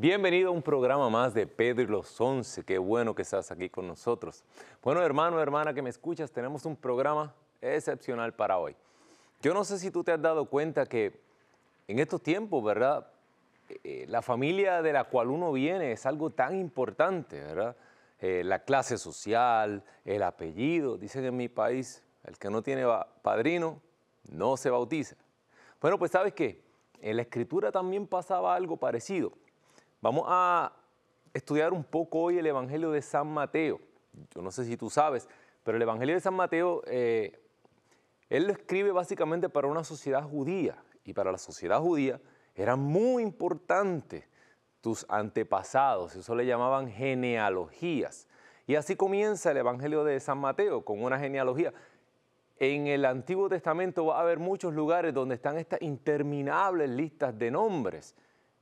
Bienvenido a un programa más de Pedro y los Once. Qué bueno que estás aquí con nosotros. Bueno, hermano, hermana que me escuchas, tenemos un programa excepcional para hoy. Yo no sé si tú te has dado cuenta que en estos tiempos, ¿verdad? Eh, eh, la familia de la cual uno viene es algo tan importante, ¿verdad? Eh, la clase social, el apellido. Dicen en mi país, el que no tiene padrino no se bautiza. Bueno, pues sabes que en la escritura también pasaba algo parecido. Vamos a estudiar un poco hoy el Evangelio de San Mateo. Yo no sé si tú sabes, pero el Evangelio de San Mateo, eh, él lo escribe básicamente para una sociedad judía. Y para la sociedad judía era muy importante tus antepasados, eso le llamaban genealogías. Y así comienza el Evangelio de San Mateo, con una genealogía. En el Antiguo Testamento va a haber muchos lugares donde están estas interminables listas de nombres.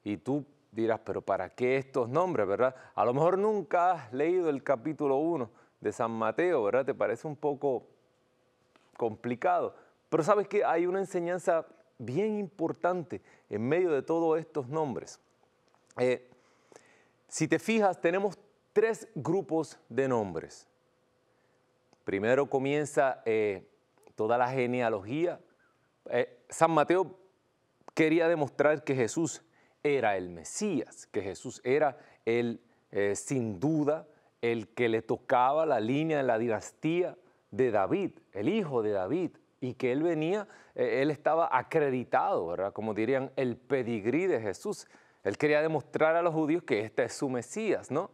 Y tú dirás, pero ¿para qué estos nombres, verdad? A lo mejor nunca has leído el capítulo 1 de San Mateo, ¿verdad? Te parece un poco complicado, pero sabes que hay una enseñanza bien importante en medio de todos estos nombres. Eh, si te fijas, tenemos tres grupos de nombres. Primero comienza eh, toda la genealogía. Eh, San Mateo quería demostrar que Jesús era el Mesías, que Jesús era el, eh, sin duda, el que le tocaba la línea de la dinastía de David, el hijo de David, y que él venía, eh, él estaba acreditado, ¿verdad? Como dirían, el pedigrí de Jesús. Él quería demostrar a los judíos que este es su Mesías, ¿no?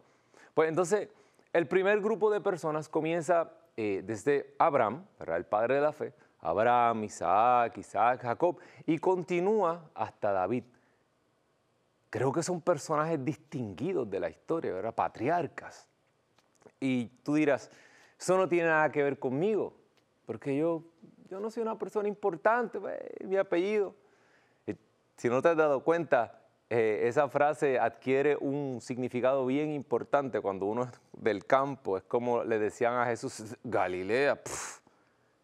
Pues entonces, el primer grupo de personas comienza eh, desde Abraham, ¿verdad? el padre de la fe, Abraham, Isaac, Isaac, Jacob, y continúa hasta David creo que son personajes distinguidos de la historia, ¿verdad? Patriarcas. Y tú dirás, eso no tiene nada que ver conmigo, porque yo, yo no soy una persona importante, pues, mi apellido. si no te has dado cuenta, eh, esa frase adquiere un significado bien importante cuando uno es del campo, es como le decían a Jesús, Galilea,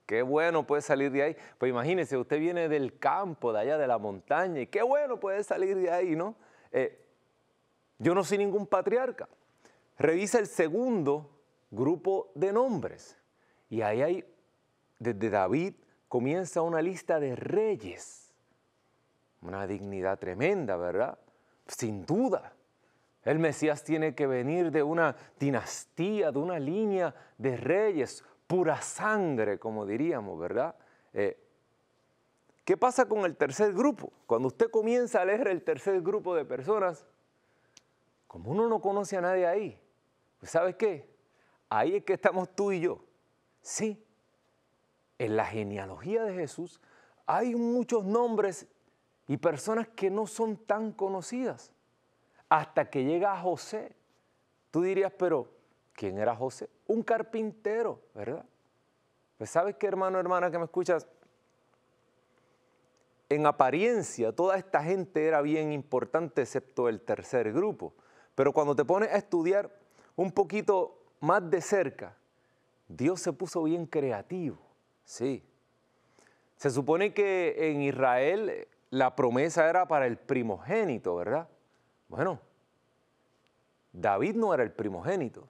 qué bueno puede salir de ahí. Pues imagínese, usted viene del campo, de allá de la montaña, y qué bueno puede salir de ahí, ¿no? Eh, yo no soy ningún patriarca. Revisa el segundo grupo de nombres. Y ahí hay, desde David comienza una lista de reyes. Una dignidad tremenda, ¿verdad? Sin duda. El Mesías tiene que venir de una dinastía, de una línea de reyes, pura sangre, como diríamos, ¿verdad? Eh, ¿Qué pasa con el tercer grupo? Cuando usted comienza a leer el tercer grupo de personas, como uno no conoce a nadie ahí, pues ¿sabes qué? Ahí es que estamos tú y yo. Sí, en la genealogía de Jesús hay muchos nombres y personas que no son tan conocidas. Hasta que llega a José, tú dirías, pero ¿quién era José? Un carpintero, ¿verdad? Pues sabes qué, hermano, hermana, que me escuchas, en apariencia, toda esta gente era bien importante, excepto el tercer grupo. Pero cuando te pones a estudiar un poquito más de cerca, Dios se puso bien creativo. Sí. Se supone que en Israel eh, la promesa era para el primogénito, ¿verdad? Bueno, David no era el primogénito.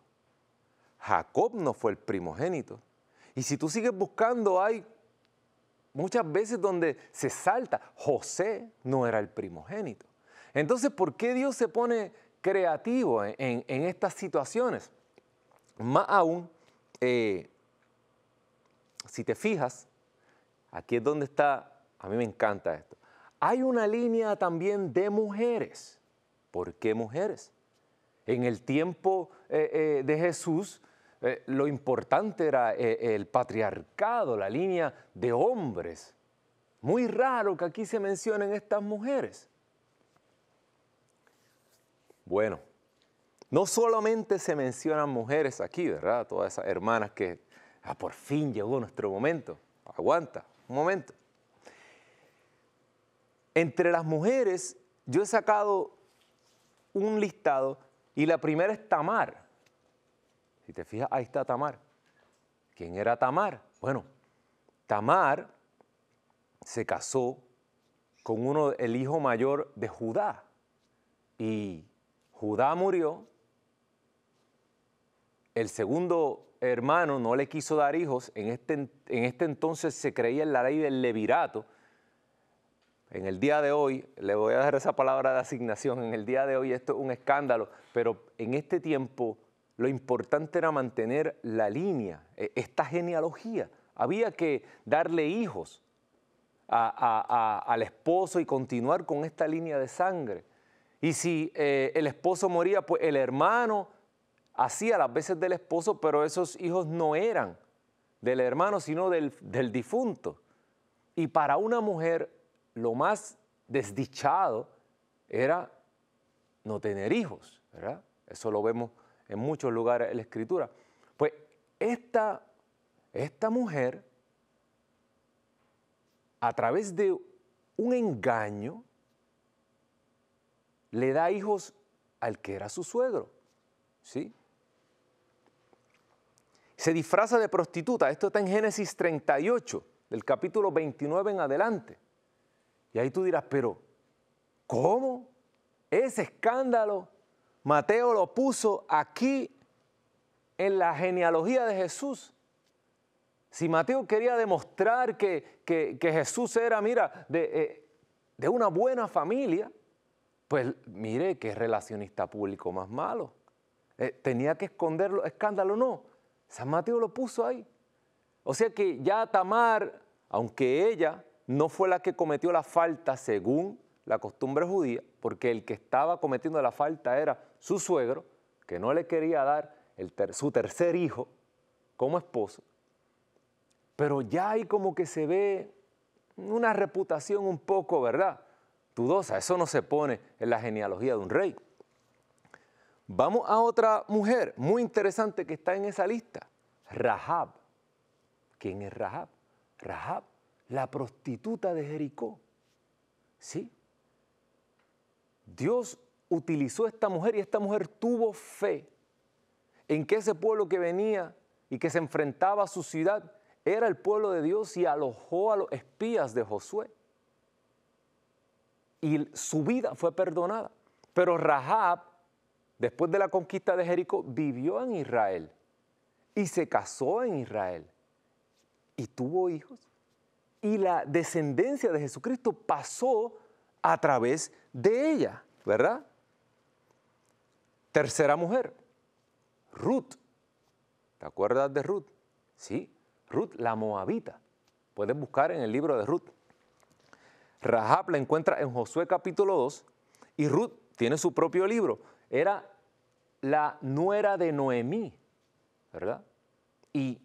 Jacob no fue el primogénito. Y si tú sigues buscando, hay muchas veces donde se salta. José no era el primogénito. Entonces, ¿por qué Dios se pone creativo en, estas situaciones? Más aún, eh, si te fijas, aquí es donde está, a mí me encanta esto, hay una línea también de mujeres. ¿Por qué mujeres? En el tiempo eh, eh, de Jesús, eh, lo importante era eh, el patriarcado, la línea de hombres. Muy raro que aquí se mencionen estas mujeres. Bueno, no solamente se mencionan mujeres aquí, ¿verdad? Todas esas hermanas que ah, por fin llegó nuestro momento. Aguanta, un momento. Entre las mujeres, yo he sacado un listado y la primera es Tamar. Si te fijas, ahí está Tamar. ¿Quién era Tamar? Bueno, Tamar se casó con uno, el hijo mayor de Judá. Y Judá murió. El segundo hermano no le quiso dar hijos. En este, en este entonces se creía en la ley del levirato. En el día de hoy, le voy a dar esa palabra de asignación, en el día de hoy esto es un escándalo, pero en este tiempo lo importante era mantener la línea, e, esta genealogía. Había que darle hijos al esposo y continuar con esta línea de sangre. Y si eh, el esposo moría, pues el hermano hacía las veces del esposo, pero esos hijos no eran del hermano, sino del, del difunto. Y para una mujer lo más desdichado era no tener hijos, ¿verdad? Eso lo vemos en muchos lugares en la escritura. Pues esta, esta mujer, a través de un engaño, le da hijos al que era su suegro. ¿Sí? Se disfraza de prostituta. Esto está en Génesis 38, del capítulo 29 en adelante. Y ahí tú dirás, pero ¿cómo? Ese escándalo Mateo lo puso aquí en la genealogía de Jesús. Si Mateo quería demostrar que, Jesús era, mira, eh, de, una buena familia, pues mire qué relacionista público más malo. Eh, tenía que esconderlo, escándalo no. San Mateo lo puso ahí. O sea que ya Tamar, aunque ella no fue la que cometió la falta según la costumbre judía, porque el que estaba cometiendo la falta era su suegro, que no le quería dar su tercer hijo como esposo. Pero ya hay como que se ve una reputación un poco, ¿verdad? Dudosa, eso no se pone en la genealogía de un rey. Vamos a otra mujer muy interesante que está en esa lista, Rahab. ¿Quién es Rahab? Rahab, la prostituta de Jericó. ¿Sí? Dios utilizó esta mujer y esta mujer tuvo fe en que ese pueblo que venía y que se enfrentaba a su ciudad era el pueblo de Dios y alojó a los espías de Josué. Y su vida fue perdonada. Pero Rahab, después de la conquista de Jericó, vivió en Israel y se casó en Israel y tuvo hijos. Y la descendencia de Jesucristo pasó a través de ella, ¿verdad? Tercera mujer, Ruth. ¿Te acuerdas de Ruth? Sí, Ruth la moabita. Puedes buscar en el libro de Ruth. Rahab la encuentra en Josué capítulo 2 y Ruth tiene su propio libro. Era la nuera de Noemí, ¿verdad? Y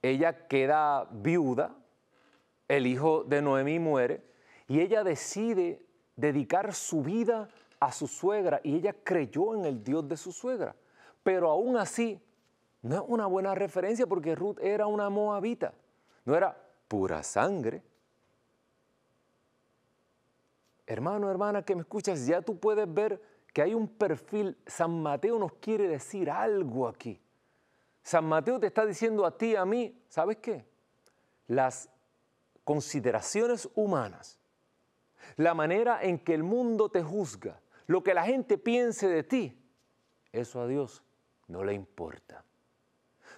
ella queda viuda, el hijo de Noemí muere y ella decide dedicar su vida a su suegra y ella creyó en el Dios de su suegra. Pero aún así, no es una buena referencia porque Ruth era una moabita, no era pura sangre. Hermano, hermana que me escuchas, ya tú puedes ver que hay un perfil. San Mateo nos quiere decir algo aquí. San Mateo te está diciendo a ti, a mí, ¿sabes qué? Las consideraciones humanas la manera en que el mundo te juzga, lo que la gente piense de ti, eso a Dios no le importa.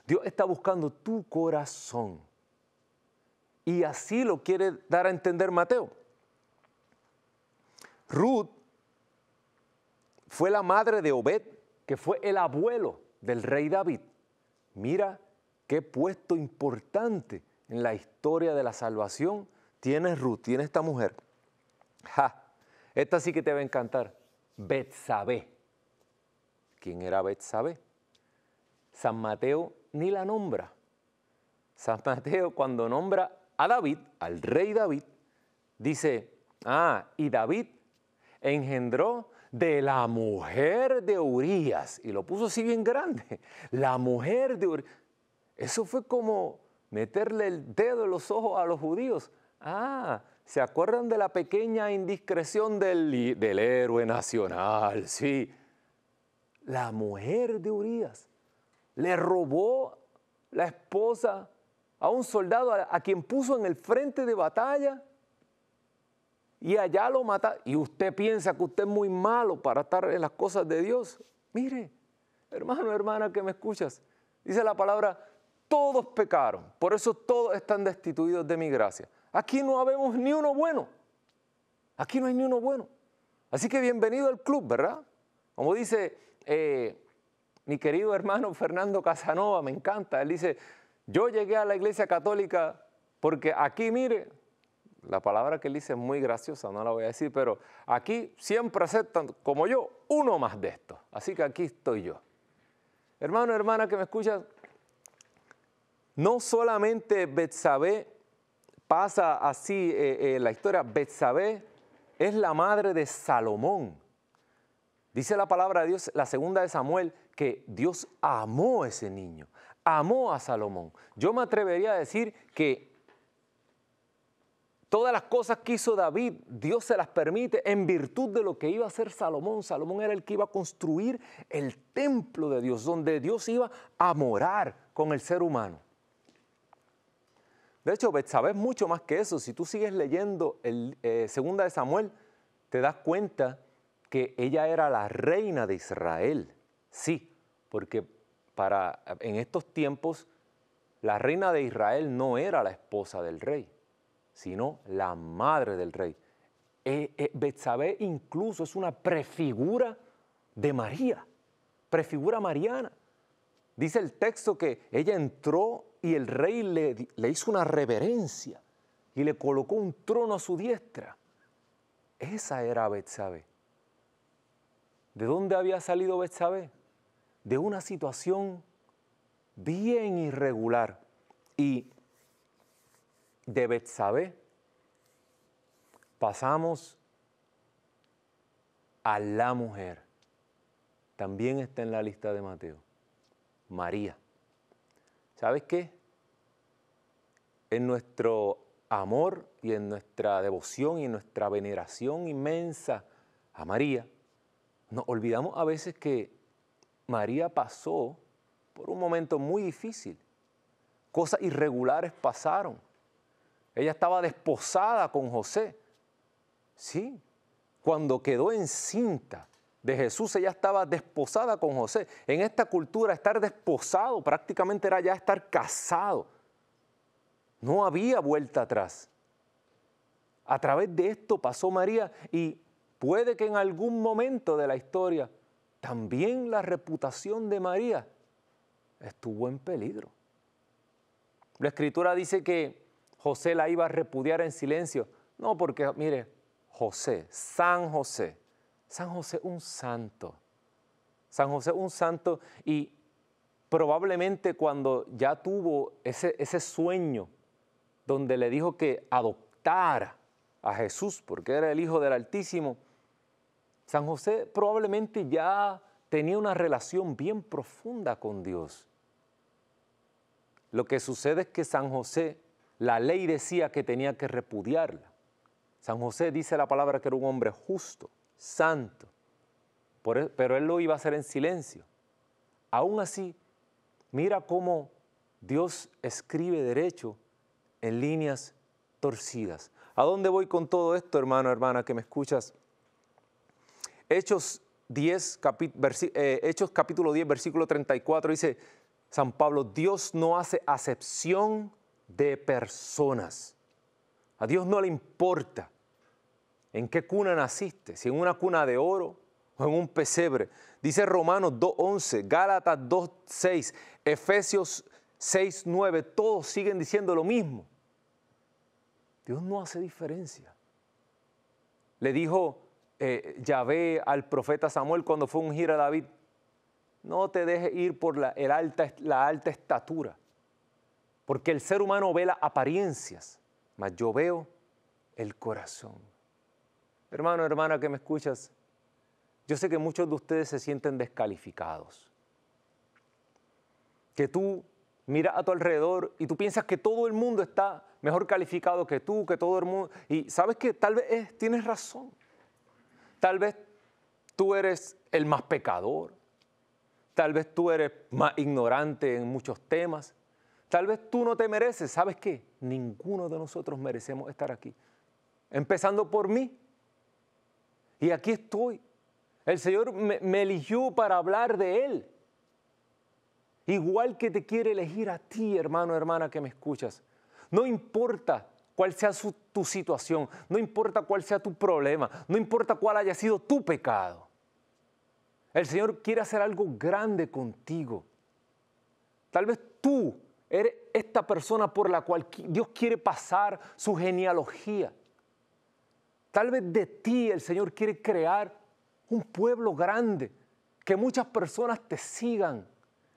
Dios está buscando tu corazón. Y así lo quiere dar a entender Mateo. Ruth fue la madre de Obed, que fue el abuelo del rey David. Mira qué puesto importante en la historia de la salvación tiene Ruth, tiene esta mujer. Ja, esta sí que te va a encantar. sabé ¿Quién era sabé San Mateo ni la nombra. San Mateo cuando nombra a David, al rey David, dice, ah, y David engendró de la mujer de Urias, y lo puso así bien grande, la mujer de Urias. Eso fue como meterle el dedo en los ojos a los judíos. Ah, ¿Se acuerdan de la pequeña indiscreción del, héroe nacional? Sí. La mujer de Urias le robó la esposa a un soldado a, quien puso en el frente de batalla y allá lo mata. Y usted piensa que usted es muy malo para estar en las cosas de Dios. Mire, hermano, hermana que me escuchas, dice la palabra, todos pecaron, por eso todos están destituidos de mi gracia. Aquí no habemos ni uno bueno. Aquí no hay ni uno bueno. Así que bienvenido al club, ¿verdad? Como dice eh, mi querido hermano Fernando Casanova, me encanta. Él dice, yo llegué a la iglesia católica porque aquí, mire, la palabra que él dice es muy graciosa, no la voy a decir, pero aquí siempre aceptan, como yo, uno más de estos. Así que aquí estoy yo. Hermano, hermana que me escuchas, no solamente Betsabé pasa así eh, eh, la historia. Betsabé es la madre de Salomón. Dice la palabra de Dios, la segunda de Samuel, que Dios amó a ese niño, amó a Salomón. Yo me atrevería a decir que todas las cosas que hizo David, Dios se las permite en virtud de lo que iba a hacer Salomón. Salomón era el que iba a construir el templo de Dios, donde Dios iba a morar con el ser humano. De hecho, Betsabé pues, es mucho más que eso. Si tú sigues leyendo el, eh, Segunda de Samuel, te das cuenta que ella era la reina de Israel. Sí, porque para, en estos tiempos la reina de Israel no era la esposa del rey, sino la madre del rey. Eh, eh incluso es una prefigura de María, prefigura mariana. Dice el texto que ella entró y el rey le, hizo una reverencia y le colocó un trono a su diestra. Esa era Betsabé. ¿De dónde había salido Betsabé? De una situación bien irregular. Y de Betsabé pasamos a la mujer. También está en la lista de Mateo, María. ¿Sabes qué? En nuestro amor y en nuestra devoción y en nuestra veneración inmensa a María, nos olvidamos a veces que María pasó por un momento muy difícil. Cosas irregulares pasaron. Ella estaba desposada con José. Sí, cuando quedó encinta, de Jesús, ella estaba desposada con José. En esta cultura estar desposado prácticamente era ya estar casado. No había vuelta atrás. A través de esto pasó María y puede que en algún momento de la historia también la reputación de María estuvo en peligro. La escritura dice que José la iba a repudiar en silencio. No, porque mire, José, San José, San José un santo. San José un santo y probablemente cuando ya tuvo ese, ese sueño donde le dijo que adoptara a Jesús porque era el Hijo del Altísimo, San José probablemente ya tenía una relación bien profunda con Dios. Lo que sucede es que San José, la ley decía que tenía que repudiarla. San José dice la palabra que era un hombre justo, santo. E, pero él lo iba a hacer en silencio. Aún así, mira cómo Dios escribe derecho en líneas torcidas. ¿A dónde voy con todo esto, hermano, hermana, que me escuchas? Hechos, 10, eh, Hechos capítulo 10, versículo 34 dice, San Pablo, Dios no hace acepción de personas. A Dios no le importa ¿En qué cuna naciste? Si en una cuna de oro o en un pesebre. Dice Romanos 2.11, Gálatas 2.6, Efesios 6.9, todos siguen diciendo lo mismo. Dios no hace diferencia. Le dijo eh, Yahvé al profeta Samuel cuando fue un ungir a David, no te dejes ir por la, alta, la alta estatura, porque el ser humano ve las apariencias, mas yo veo el corazón. Hermano, hermana que me escuchas, yo sé que muchos de ustedes se sienten descalificados. Que tú miras a tu alrededor y tú piensas que todo el mundo está mejor calificado que tú, que todo el mundo. Y sabes que tal vez tienes razón. Tal vez tú eres el más pecador. Tal vez tú eres más ignorante en muchos temas. Tal vez tú no te mereces. ¿Sabes qué? Ninguno de nosotros merecemos estar aquí. Empezando por mí, y aquí estoy. El Señor me, eligió para hablar de Él. Igual que te quiere elegir a ti, hermano, hermana, que me escuchas. No importa cuál sea tu situación, no importa cuál sea tu problema, no importa cuál haya sido tu pecado. El Señor quiere hacer algo grande contigo. Tal vez tú eres esta persona por la cual Dios quiere pasar su genealogía. Tal vez de ti el Señor quiere crear un pueblo grande, que muchas personas te sigan.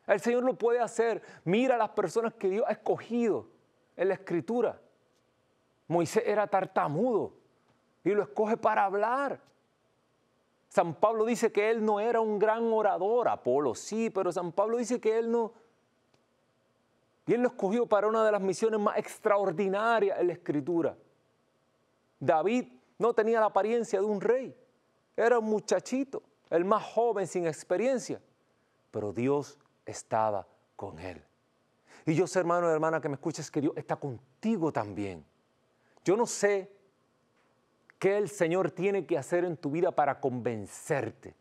El Señor lo puede hacer. Mira las personas que Dios ha escogido en la escritura. Moisés era tartamudo y lo escoge para hablar. San Pablo dice que él no era un gran orador, Apolo sí, pero San Pablo dice que él no... Y él lo escogió para una de las misiones más extraordinarias en la escritura. David no tenía la apariencia de un rey, era un muchachito, el más joven sin experiencia, pero Dios estaba con él. Y yo sé, hermano y hermana, que me escuches, que Dios está contigo también. Yo no sé qué el Señor tiene que hacer en tu vida para convencerte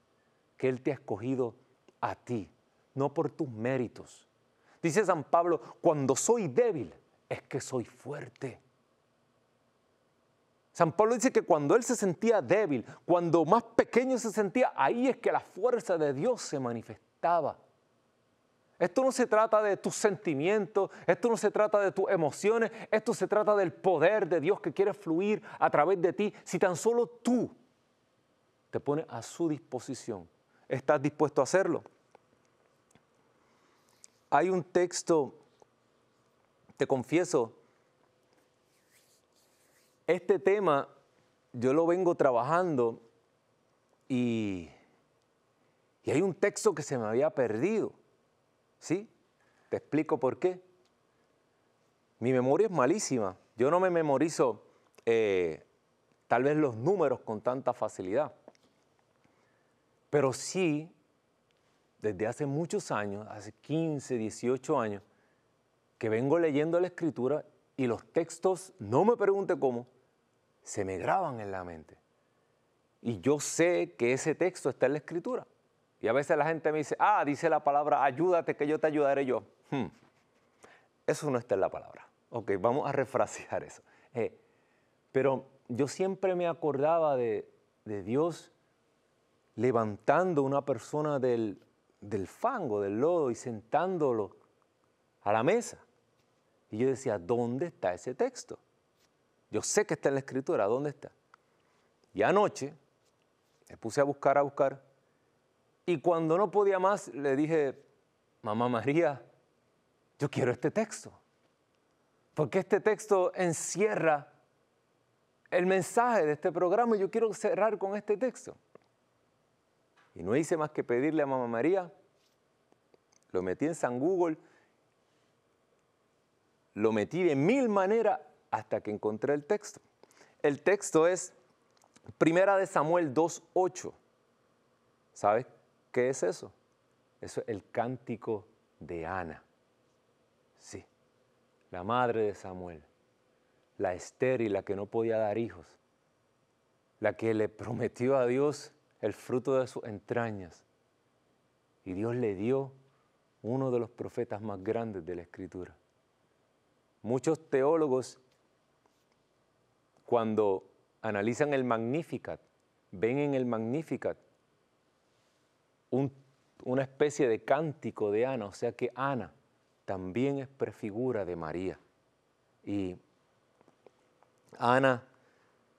que Él te ha escogido a ti, no por tus méritos. Dice San Pablo, cuando soy débil es que soy fuerte. San Pablo dice que cuando él se sentía débil, cuando más pequeño se sentía, ahí es que la fuerza de Dios se manifestaba. Esto no se trata de tus sentimientos, esto no se trata de tus emociones, esto se trata del poder de Dios que quiere fluir a través de ti si tan solo tú te pones a su disposición. ¿Estás dispuesto a hacerlo? Hay un texto, te confieso, este tema yo lo vengo trabajando y, hay un texto que se me había perdido. ¿Sí? Te explico por qué. Mi memoria es malísima. Yo no me memorizo eh, tal vez los números con tanta facilidad. Pero sí, desde hace muchos años, hace 15, 18 años, que vengo leyendo la escritura y los textos, no me pregunte cómo, se me graban en la mente. Y yo sé que ese texto está en la escritura. Y a veces la gente me dice, ah, dice la palabra, ayúdate que yo te ayudaré yo. Hmm. Eso no está en la palabra. Ok, vamos a refrasear eso. Eh, pero yo siempre me acordaba de, Dios levantando una persona del, del, fango, del lodo y sentándolo a la mesa. Y yo decía, ¿dónde está ese texto? Yo sé que está en la escritura, ¿dónde está? Y anoche me puse a buscar, a buscar, y cuando no podía más le dije, mamá María, yo quiero este texto, porque este texto encierra el mensaje de este programa y yo quiero cerrar con este texto. Y no hice más que pedirle a mamá María, lo metí en San Google, lo metí de mil maneras hasta que encontré el texto. El texto es Primera de Samuel 2.8. ¿Sabes qué es eso? Eso es el cántico de Ana. Sí, la madre de Samuel, la estéril, la que no podía dar hijos, la que le prometió a Dios el fruto de sus entrañas. Y Dios le dio uno de los profetas más grandes de la Escritura. Muchos teólogos cuando analizan el Magnificat, ven en el Magnificat una especie de cántico de Ana, o sea que Ana también es prefigura de María. Y Ana,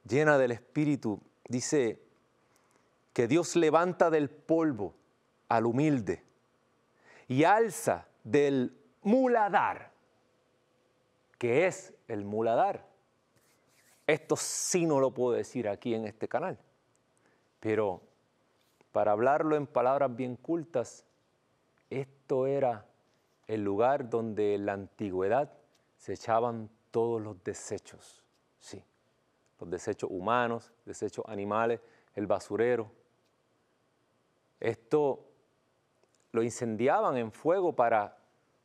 llena del Espíritu, dice que Dios levanta del polvo al humilde y alza del muladar, que es el muladar, esto sí no lo puedo decir aquí en este canal, pero para hablarlo en palabras bien cultas, esto era el lugar donde en la antigüedad se echaban todos los desechos, sí, los desechos humanos, desechos animales, el basurero. Esto lo incendiaban en fuego para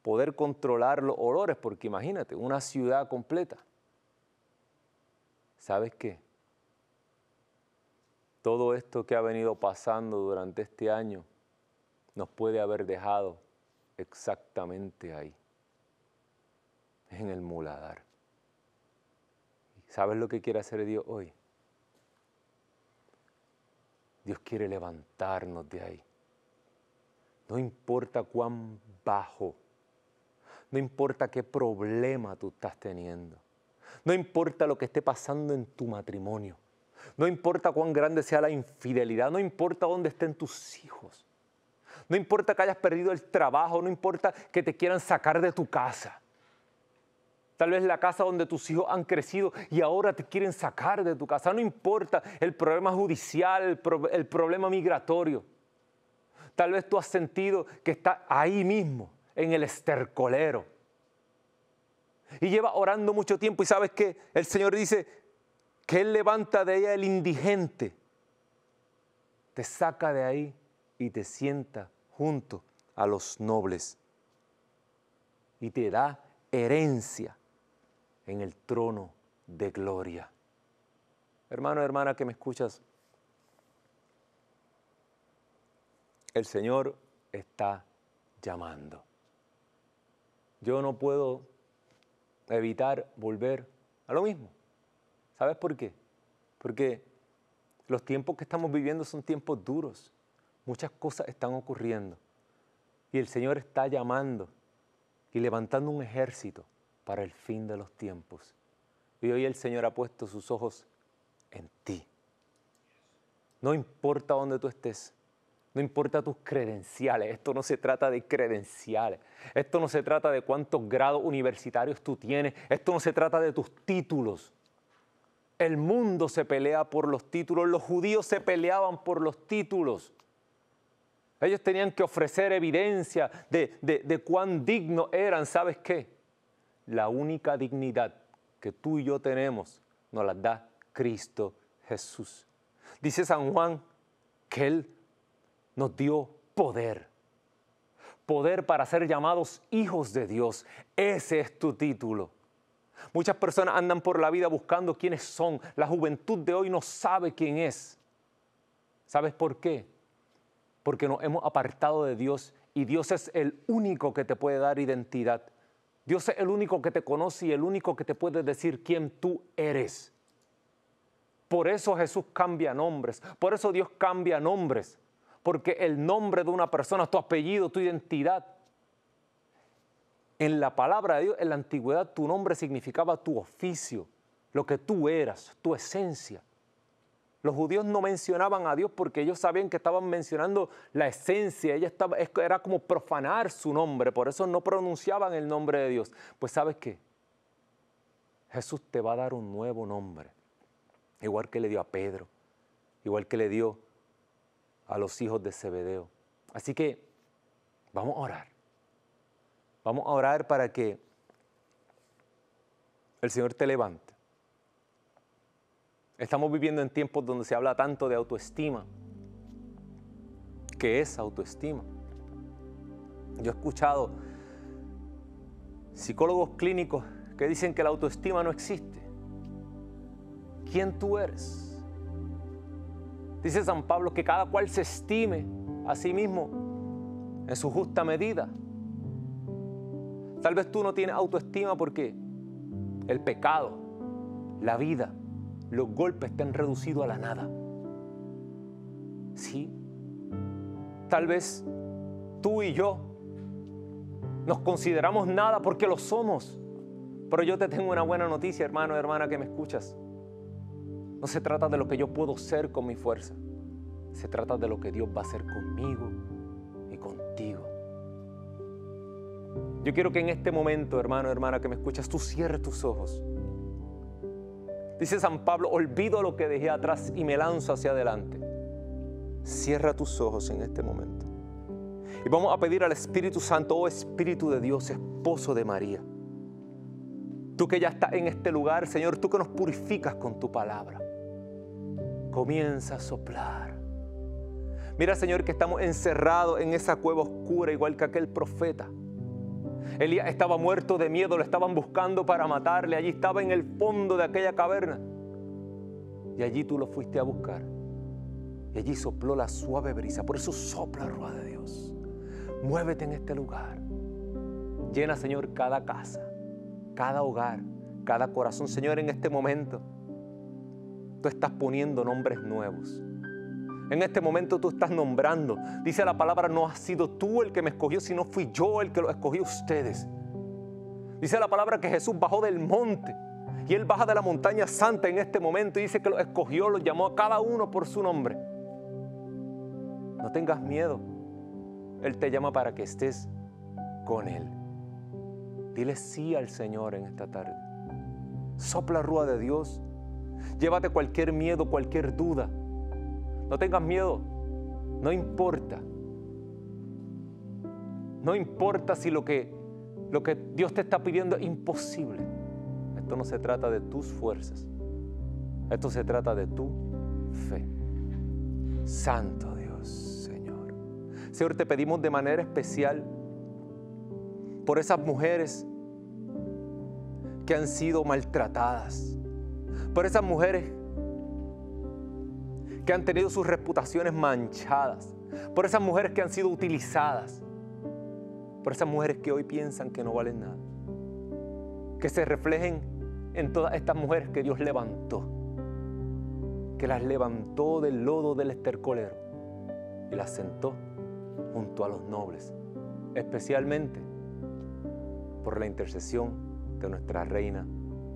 poder controlar los olores, porque imagínate, una ciudad completa ¿sabes qué? Todo esto que ha venido pasando durante este año nos puede haber dejado exactamente ahí, en el muladar. ¿Sabes lo que quiere hacer Dios hoy? Dios quiere levantarnos de ahí. No importa cuán bajo, no importa qué problema tú estás teniendo. No importa lo que esté pasando en tu matrimonio. No importa cuán grande sea la infidelidad. No importa dónde estén tus hijos. No importa que hayas perdido el trabajo. No importa que te quieran sacar de tu casa. Tal vez la casa donde tus hijos han crecido y ahora te quieren sacar de tu casa. No importa el problema judicial, el, problema migratorio. Tal vez tú has sentido que está ahí mismo, en el estercolero, y lleva orando mucho tiempo y sabes que el Señor dice que Él levanta de ella el indigente, te saca de ahí y te sienta junto a los nobles y te da herencia en el trono de gloria. Hermano, hermana que me escuchas, el Señor está llamando. Yo no puedo evitar volver a lo mismo. ¿Sabes por qué? Porque los tiempos que estamos viviendo son tiempos duros. Muchas cosas están ocurriendo. Y el Señor está llamando y levantando un ejército para el fin de los tiempos. Y hoy el Señor ha puesto sus ojos en ti. No importa dónde tú estés, no importa tus credenciales, esto no se trata de credenciales, esto no se trata de cuántos grados universitarios tú tienes, esto no se trata de tus títulos. El mundo se pelea por los títulos, los judíos se peleaban por los títulos. Ellos tenían que ofrecer evidencia de, cuán dignos eran, ¿sabes qué? La única dignidad que tú y yo tenemos nos la da Cristo Jesús. Dice San Juan que Él nos dio poder. Poder para ser llamados hijos de Dios. Ese es tu título. Muchas personas andan por la vida buscando quiénes son. La juventud de hoy no sabe quién es. ¿Sabes por qué? Porque nos hemos apartado de Dios y Dios es el único que te puede dar identidad. Dios es el único que te conoce y el único que te puede decir quién tú eres. Por eso Jesús cambia nombres, por eso Dios cambia nombres, porque el nombre de una persona, tu apellido, tu identidad. En la palabra de Dios, en la antigüedad, tu nombre significaba tu oficio, lo que tú eras, tu esencia. Los judíos no mencionaban a Dios porque ellos sabían que estaban mencionando la esencia, era como profanar su nombre, por eso no pronunciaban el nombre de Dios. Pues sabes qué, Jesús te va a dar un nuevo nombre, igual que le dio a Pedro, igual que le dio a los hijos de Zebedeo. Así que vamos a orar. Vamos a orar para que el Señor te levante. Estamos viviendo en tiempos donde se habla tanto de autoestima. ¿Qué es autoestima? Yo he escuchado psicólogos clínicos que dicen que la autoestima no existe. ¿Quién tú eres? Dice San Pablo que cada cual se estime a sí mismo en su justa medida. Tal vez tú no tienes autoestima porque el pecado, la vida, los golpes te han reducido a la nada. Sí, tal vez tú y yo nos consideramos nada porque lo somos. Pero yo te tengo una buena noticia, hermano, hermana, que me escuchas. No se trata de lo que yo puedo ser con mi fuerza. Se trata de lo que Dios va a hacer conmigo y contigo. Yo quiero que en este momento, hermano, hermana, que me escuchas, tú cierres tus ojos. Dice San Pablo, olvido lo que dejé atrás y me lanzo hacia adelante. Cierra tus ojos en este momento. Y vamos a pedir al Espíritu Santo, oh Espíritu de Dios, esposo de María. Tú que ya estás en este lugar, Señor, tú que nos purificas con tu palabra comienza a soplar. Mira, Señor, que estamos encerrados en esa cueva oscura, igual que aquel profeta. Elías estaba muerto de miedo, lo estaban buscando para matarle. Allí estaba en el fondo de aquella caverna. Y allí tú lo fuiste a buscar. Y allí sopló la suave brisa. Por eso sopla, rueda de Dios. Muévete en este lugar. Llena, Señor, cada casa, cada hogar, cada corazón, Señor, en este momento tú estás poniendo nombres nuevos. En este momento tú estás nombrando. Dice la palabra, no has sido tú el que me escogió, sino fui yo el que lo escogió a ustedes. Dice la palabra que Jesús bajó del monte y él baja de la montaña santa en este momento y dice que lo escogió, lo llamó a cada uno por su nombre. No tengas miedo. Él te llama para que estés con Él. Dile sí al Señor en esta tarde. Sopla rúa de Dios Llévate cualquier miedo, cualquier duda. No tengas miedo. No importa. No importa si lo que, lo que Dios te está pidiendo es imposible. Esto no se trata de tus fuerzas. Esto se trata de tu fe. Santo Dios, Señor. Señor, te pedimos de manera especial por esas mujeres que han sido maltratadas, por esas mujeres que han tenido sus reputaciones manchadas, por esas mujeres que han sido utilizadas, por esas mujeres que hoy piensan que no valen nada. Que se reflejen en todas estas mujeres que Dios levantó, que las levantó del lodo del estercolero y las sentó junto a los nobles, especialmente por la intercesión de nuestra Reina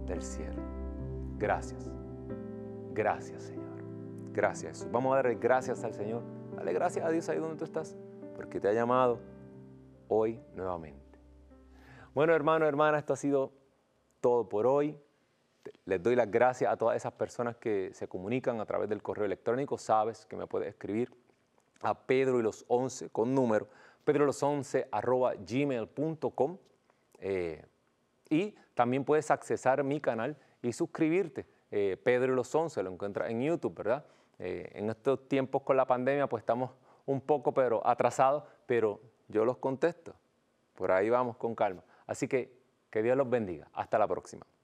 del Cielo. Gracias. Gracias, Señor. Gracias, Vamos a darle gracias al Señor. Dale gracias a Dios ahí donde tú estás, porque te ha llamado hoy nuevamente. Bueno, hermano, hermana, esto ha sido todo por hoy. Les doy las gracias a todas esas personas que se comunican a través del correo electrónico. Sabes que me puedes escribir a Pedro y los 11 con número, pedro los 11 arroba gmail.com. Eh, y también puedes accesar mi canal y suscribirte. Eh, Pedro y los 11 lo encuentras en YouTube, ¿verdad? Eh, en estos tiempos con la pandemia, pues estamos un poco pero atrasados, pero yo los contesto. Por ahí vamos con calma. Así que que Dios los bendiga. Hasta la próxima.